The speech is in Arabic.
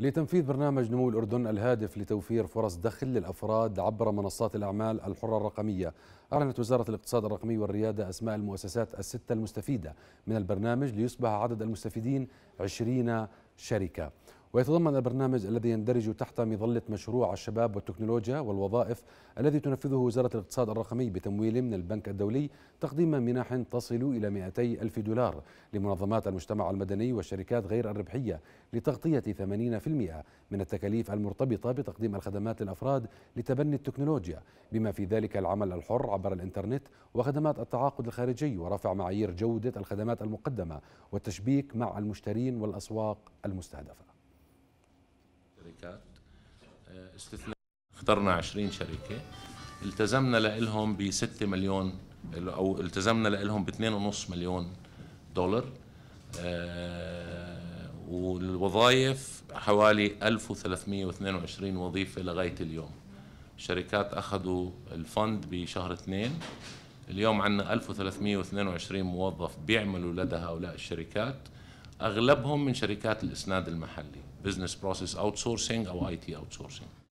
لتنفيذ برنامج نمو الأردن الهادف لتوفير فرص دخل للأفراد عبر منصات الأعمال الحرة الرقمية أعلنت وزارة الاقتصاد الرقمي والريادة أسماء المؤسسات الستة المستفيدة من البرنامج ليصبح عدد المستفيدين 20 شركة ويتضمن البرنامج الذي يندرج تحت مظلة مشروع الشباب والتكنولوجيا والوظائف الذي تنفذه وزارة الاقتصاد الرقمي بتمويل من البنك الدولي تقديم منح تصل إلى 200 ألف دولار لمنظمات المجتمع المدني والشركات غير الربحية لتغطية 80% من التكاليف المرتبطة بتقديم الخدمات للأفراد لتبني التكنولوجيا بما في ذلك العمل الحر عبر الإنترنت وخدمات التعاقد الخارجي ورفع معايير جودة الخدمات المقدمة والتشبيك مع المشترين والأسواق المستهدفة شركات آه، استثناء اخترنا 20 شركه التزمنا لهم ب 6 مليون او التزمنا لهم ب 2.5 مليون دولار آه، والوظائف حوالي 1322 وظيفه لغايه اليوم الشركات اخذوا الفند بشهر اثنين اليوم عندنا 1322 موظف بيعملوا لدى هؤلاء الشركات اغلبهم من شركات الاسناد المحلي بزنس بروسيس اوت او اي تي اوت